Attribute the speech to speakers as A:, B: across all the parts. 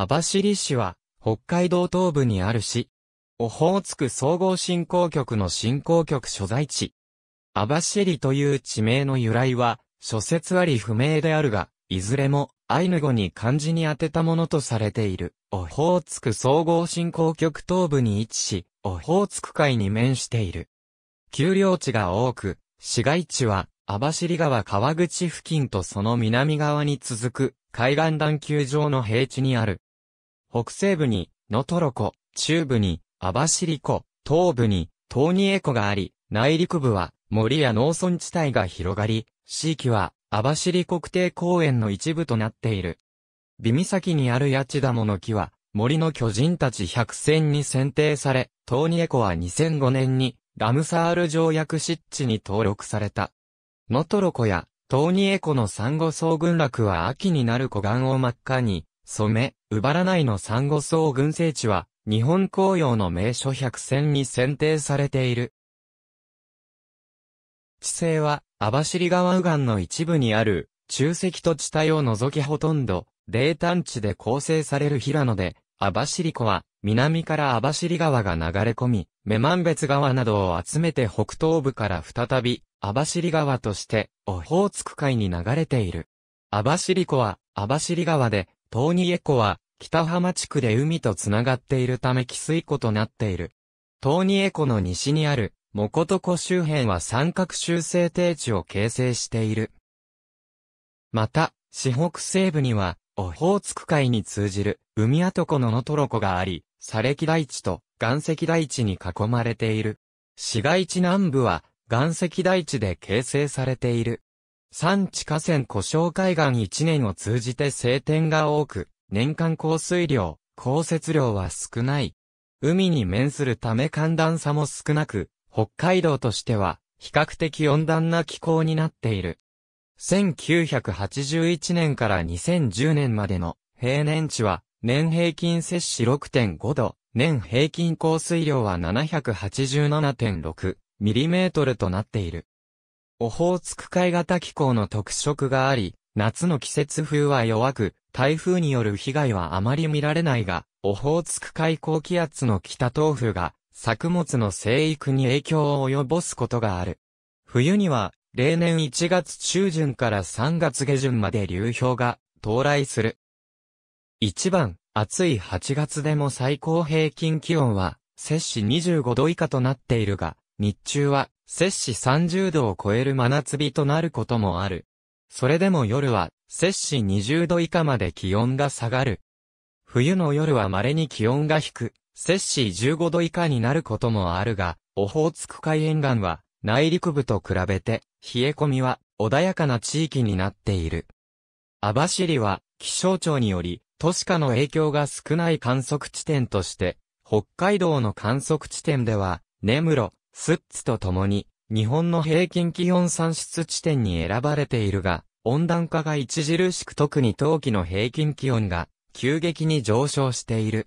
A: 網走市は、北海道東部にある市。オホーツク総合振興局の振興局所在地。網走という地名の由来は、諸説あり不明であるが、いずれも、アイヌ語に漢字に当てたものとされている、オホーツク総合振興局東部に位置し、オホーツク海に面している。丘陵地が多く、市街地は、網走川川口付近とその南側に続く、海岸段丘上の平地にある。北西部に、ノトロ湖、中部に、アバシリ湖、東部に、トーニエ湖があり、内陸部は、森や農村地帯が広がり、地域は、アバシリ国定公園の一部となっている。美岬にある八千玉の木は、森の巨人たち百選に選定され、トーニエ湖は2005年に、ラムサール条約湿地に登録された。ノトロ湖や、トーニエ湖のサンゴ層群落は秋になる湖岸を真っ赤に染め、うばらないの産後層群生地は、日本紅葉の名所百選に選定されている。地勢は、網走川右岸の一部にある、中石と地帯を除きほとんど、冷淡地で構成される平野で、網走湖は、南から網走川が流れ込み、目満別川などを集めて北東部から再び、網走川として、オホーツク海に流れている。網走湖は、網走川で、東に江湖は、北浜地区で海とつながっているため汽水湖となっている。東に江湖の西にある、モコト湖周辺は三角修正低地を形成している。また、四北西部には、オホーツク海に通じる、海跡湖のノトロ湖があり、砂礫台地と岩石台地に囲まれている。市街地南部は、岩石台地で形成されている。産地河川湖沼海岸一年を通じて晴天が多く、年間降水量、降雪量は少ない。海に面するため寒暖差も少なく、北海道としては比較的温暖な気候になっている。1981年から2010年までの平年値は年平均摂氏6.5度、年平均降水量は7 8 7 6トルとなっている。オホーツク海型気候の特色があり、夏の季節風は弱く、台風による被害はあまり見られないが、オホーツク海高気圧の北東風が、作物の生育に影響を及ぼすことがある。冬には、例年1月中旬から3月下旬まで流氷が到来する。一番、暑い8月でも最高平均気温は、摂氏25度以下となっているが、日中は摂氏30度を超える真夏日となることもある。それでも夜は、摂氏20度以下まで気温が下がる。冬の夜は稀に気温が低く、摂氏15度以下になることもあるが、オホーツク海沿岸は、内陸部と比べて、冷え込みは、穏やかな地域になっている。網走は、気象庁により、都市化の影響が少ない観測地点として、北海道の観測地点では、根室、スッツと共に、日本の平均気温算出地点に選ばれているが、温暖化が著しく特に冬季の平均気温が急激に上昇している。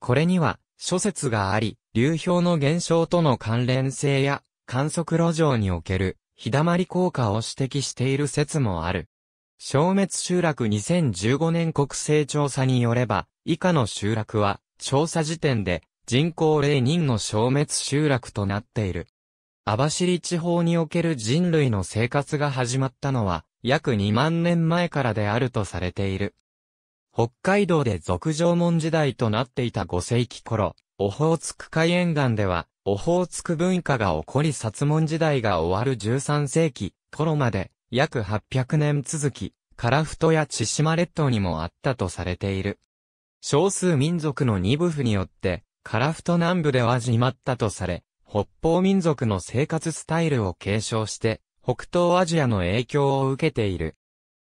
A: これには諸説があり、流氷の減少との関連性や観測路上における日だまり効果を指摘している説もある。消滅集落2015年国勢調査によれば、以下の集落は調査時点で人口0人の消滅集落となっている。網走地方における人類の生活が始まったのは、約2万年前からであるとされている。北海道で俗縄文時代となっていた5世紀頃、オホーツク海沿岸では、オホーツク文化が起こり薩文時代が終わる13世紀頃まで、約800年続き、カラフトや千島列島にもあったとされている。少数民族の二部府によって、カラフト南部では始まったとされ、北方民族の生活スタイルを継承して、北東アジアの影響を受けている。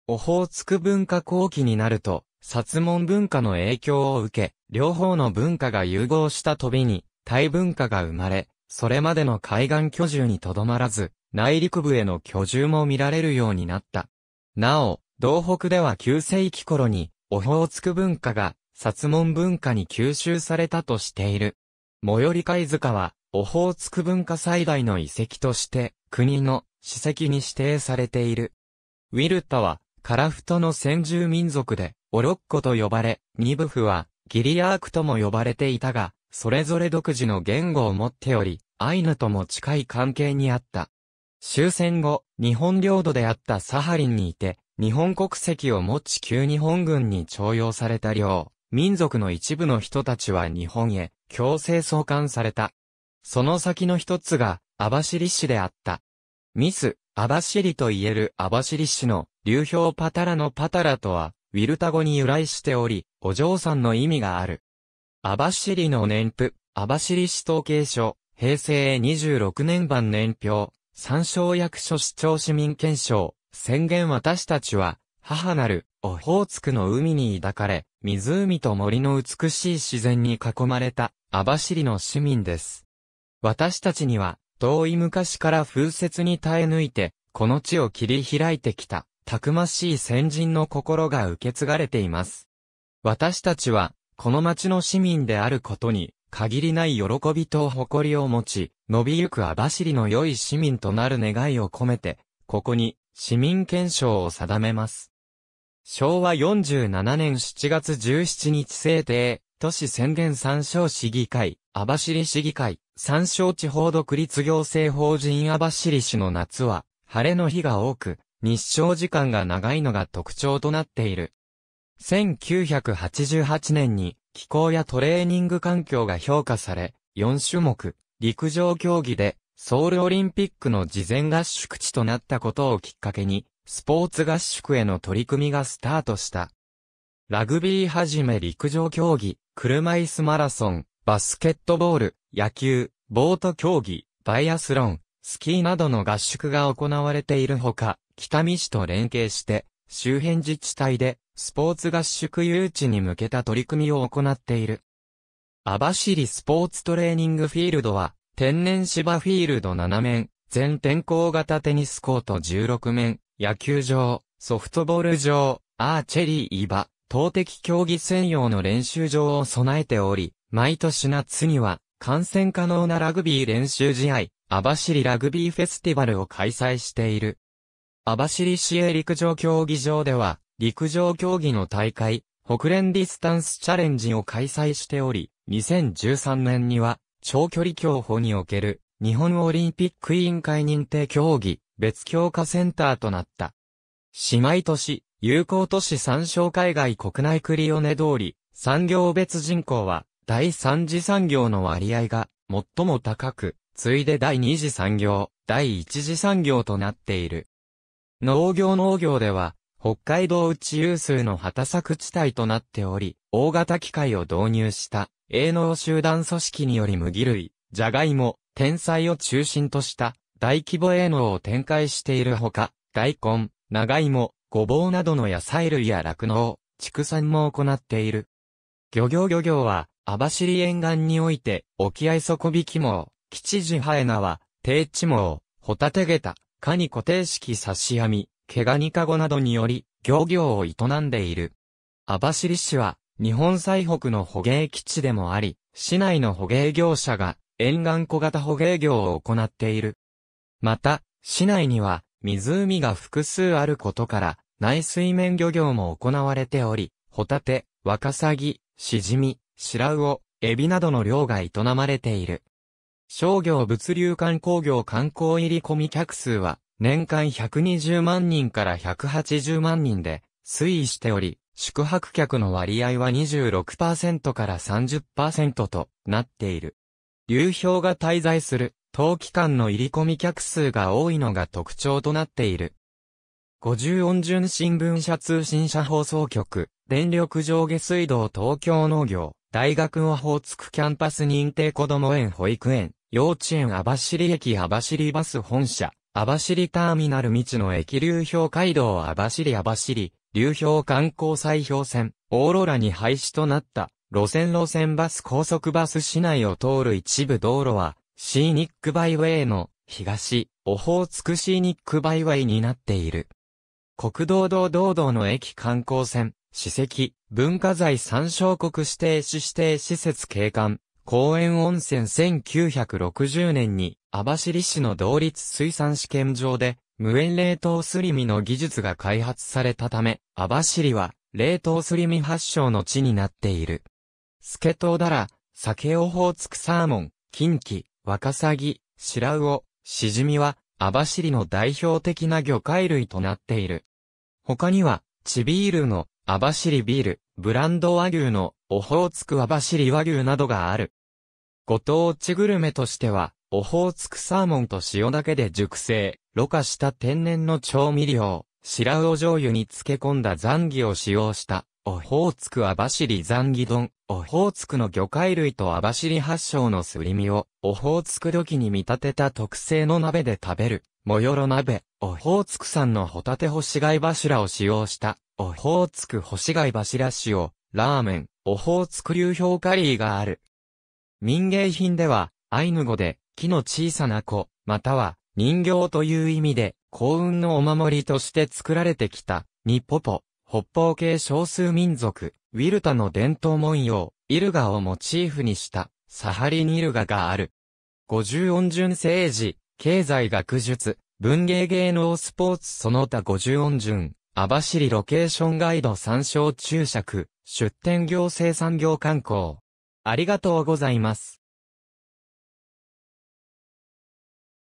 A: オホーツク文化後期になると、薩門文化の影響を受け、両方の文化が融合した飛びに、タイ文化が生まれ、それまでの海岸居住にとどまらず、内陸部への居住も見られるようになった。なお、東北では9世紀頃に、オホーツク文化が薩門文化に吸収されたとしている。最寄り貝塚は、オホーツク文化最大の遺跡として、国の史跡に指定されている。ウィルタは、カラフトの先住民族で、オロッコと呼ばれ、ニブフは、ギリアークとも呼ばれていたが、それぞれ独自の言語を持っており、アイヌとも近い関係にあった。終戦後、日本領土であったサハリンにいて、日本国籍を持ち旧日本軍に徴用された領民族の一部の人たちは日本へ強制送還された。その先の一つがアバシリ市であった。ミス、アバシリと言えるアバシリ市の流氷パタラのパタラとは、ウィルタ語に由来しており、お嬢さんの意味がある。アバシリの年譜、アバシリ市統計書、平成26年版年表、参照役所市長市民憲章、宣言私たちは、母なる、オホーツクの海に抱かれ、湖と森の美しい自然に囲まれた、網走の市民です。私たちには、遠い昔から風雪に耐え抜いて、この地を切り開いてきた、たくましい先人の心が受け継がれています。私たちは、この町の市民であることに、限りない喜びと誇りを持ち、伸びゆく網走の良い市民となる願いを込めて、ここに、市民憲章を定めます。昭和47年7月17日制定、都市宣言参照市議会、網走市議会、参照地方独立行政法人網走市の夏は、晴れの日が多く、日照時間が長いのが特徴となっている。1988年に気候やトレーニング環境が評価され、4種目、陸上競技でソウルオリンピックの事前合宿地となったことをきっかけに、スポーツ合宿への取り組みがスタートした。ラグビーはじめ陸上競技、車椅子マラソン、バスケットボール、野球、ボート競技、バイアスロン、スキーなどの合宿が行われているほか、北見市と連携して、周辺自治体で、スポーツ合宿誘致に向けた取り組みを行っている。網走スポーツトレーニングフィールドは、天然芝フィールド7面、全天候型テニスコート16面、野球場、ソフトボール場、アーチェリー場、投擲競技専用の練習場を備えており、毎年夏には、観戦可能なラグビー練習試合、網走ラグビーフェスティバルを開催している。網走市営陸上競技場では、陸上競技の大会、北連ディスタンスチャレンジを開催しており、2013年には、長距離競歩における、日本オリンピック委員会認定競技、別強化センターとなった。姉妹都市、友好都市参照海外国内クリオネ通り、産業別人口は、第3次産業の割合が最も高く、次いで第2次産業、第1次産業となっている。農業農業では、北海道内有数の畑作地帯となっており、大型機械を導入した、営農集団組織により麦類、ジャガイモ、天才を中心とした、大規模営農を展開しているほか、大根、長芋、ごぼうなどの野菜類や酪農、畜産も行っている。漁業漁業は、網走沿岸において、沖合底引き網、吉地ハエナは、低地網、ホタテゲタ、カニ固定式刺し網、毛ガニカゴなどにより、漁業を営んでいる。網走市は、日本最北の捕鯨基地でもあり、市内の捕鯨業者が、沿岸小型捕鯨業を行っている。また、市内には湖が複数あることから、内水面漁業も行われており、ホタテ、ワカサギ、シジミ、シラウオ、エビなどの漁が営まれている。商業物流観光業観光入り込み客数は、年間120万人から180万人で推移しており、宿泊客の割合は26%から30%となっている。流氷が滞在する当期間の入り込み客数が多いのが特徴となっている。50音順新聞社通信社放送局、電力上下水道東京農業、大学オホーツクキャンパス認定子ども園保育園、幼稚園網走駅網走バス本社、網走ターミナル道の駅流氷街道網走網走、流氷観光砕氷船、オーロラに廃止となった、路線路線バス高速バス市内を通る一部道路は、シーニックバイウェイの東、オホーツクシーニックバイウェイになっている。国道道道道の駅観光船、史跡、文化財参照国指定市指定施設景観、公園温泉1960年に、網走市の同立水産試験場で、無塩冷凍すり身の技術が開発されたため、網走は、冷凍すり身発祥の地になっている。スケトウダラ、酒オホーツクサーモン、近畿、ワカサギ、シラウオ、シジミは、網走の代表的な魚介類となっている。他には、チビールの網走ビール、ブランド和牛のオホーツク網走和牛などがある。ご当地グルメとしては、オホーツクサーモンと塩だけで熟成、ろ過した天然の調味料、白魚醤油に漬け込んだザンギを使用したオホーツク網走残儀丼、オホーツクの魚介類と網走発祥のすり身を、オホーツク土器に見立てた特製の鍋で食べる、もよろ鍋、オホーツク産のホタテ干し貝柱を使用した、オホーツク干し貝柱塩、ラーメン、オホーツク流氷カリーがある。民芸品では、アイヌ語で、木の小さな子、または、人形という意味で、幸運のお守りとして作られてきた、ニポポ。北方系少数民族、ウィルタの伝統文様、イルガをモチーフにした、サハリンイルガがある。五十音順政治、経済学術、文芸芸能スポーツその他五十音順、網走ロケーションガイド参照注釈、出展行政産業観光。ありがとうございます。